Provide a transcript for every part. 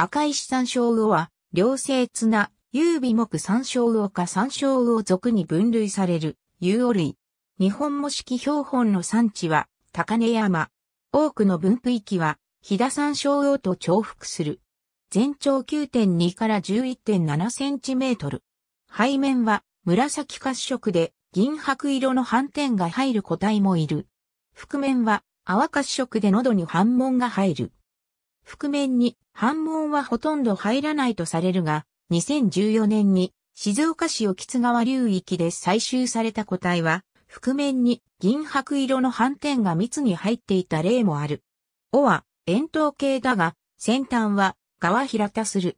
赤石山椒魚は、両性綱、優美木山椒魚か山椒魚属に分類される、有魚類。日本模式標本の産地は、高根山。多くの分布域は、飛騨山椒魚と重複する。全長9.2から11.7センチメートル。背面は、紫褐色で、銀白色の斑点が入る個体もいる。覆面は、泡褐色で喉に斑紋が入る。覆面に反問はほとんど入らないとされるが、2014年に静岡市沖津川流域で採集された個体は、覆面に銀白色の斑点が密に入っていた例もある。尾は円筒形だが、先端は側平たする。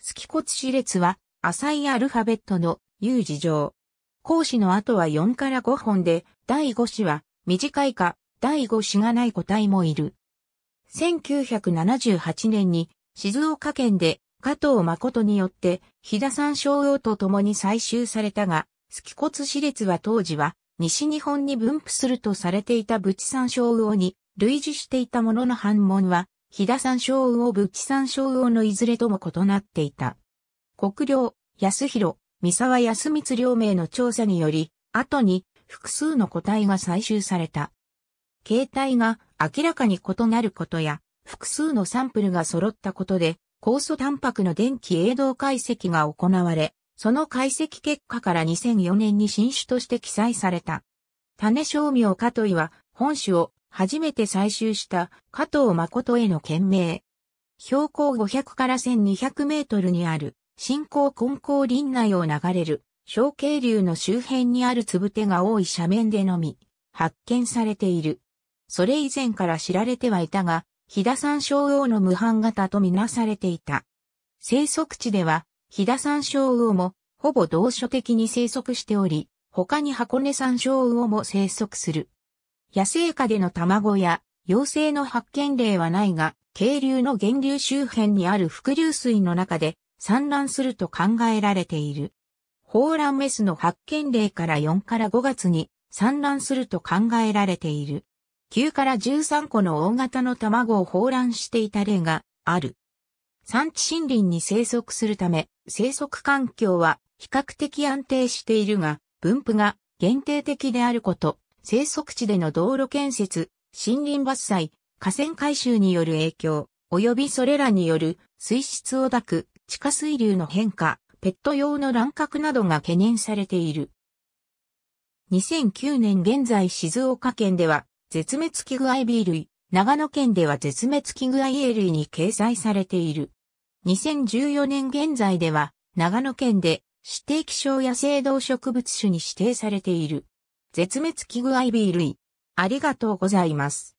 スキコツシ列は浅いアルファベットの U 字状。講師の後は4から5本で、第5子は短いか、第5子がない個体もいる。1978年に静岡県で加藤誠によって飛田山椒王と共に採集されたが、月骨市列は当時は西日本に分布するとされていたブチ山椒魚に類似していたものの反問は、飛田山椒魚ブチ山椒魚のいずれとも異なっていた。国領、安弘、三沢康光両名の調査により、後に複数の個体が採集された。形態が明らかに異なることや、複数のサンプルが揃ったことで、酵素タンパクの電気栄動解析が行われ、その解析結果から2004年に新種として記載された。種商名加藤は本種を初めて採集した加藤誠への懸命。標高500から1200メートルにある新興根高林内を流れる小渓流の周辺にあるつぶが多い斜面でのみ発見されている。それ以前から知られてはいたが、ショ山椒オの無反型とみなされていた。生息地では、ショ山椒オも、ほぼ同所的に生息しており、他に箱根山椒オも生息する。野生下での卵や、幼生の発見例はないが、渓流の源流周辺にある伏流水の中で産卵すると考えられている。放卵メスの発見例から4から5月に産卵すると考えられている。9から13個の大型の卵を放卵していた例がある。産地森林に生息するため、生息環境は比較的安定しているが、分布が限定的であること、生息地での道路建設、森林伐採、河川改修による影響、及びそれらによる水質を抱く地下水流の変化、ペット用の乱獲などが懸念されている。2009年現在静岡県では絶滅危惧 IB 類、長野県では絶滅危惧 IA 類に掲載されている。2014年現在では、長野県で指定気象野生動植物種に指定されている。絶滅危惧 IB 類。ありがとうございます。